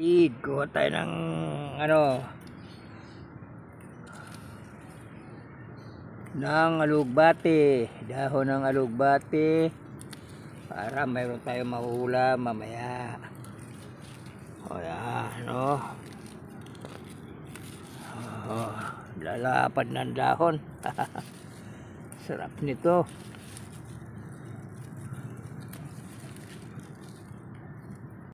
Seed. Kuha tayo ng ano ng alugbate. Dahon ng alugbate para mayroon tayong mahula mamaya. O yan, no? Oh, lalapad ng dahon. Sarap nito.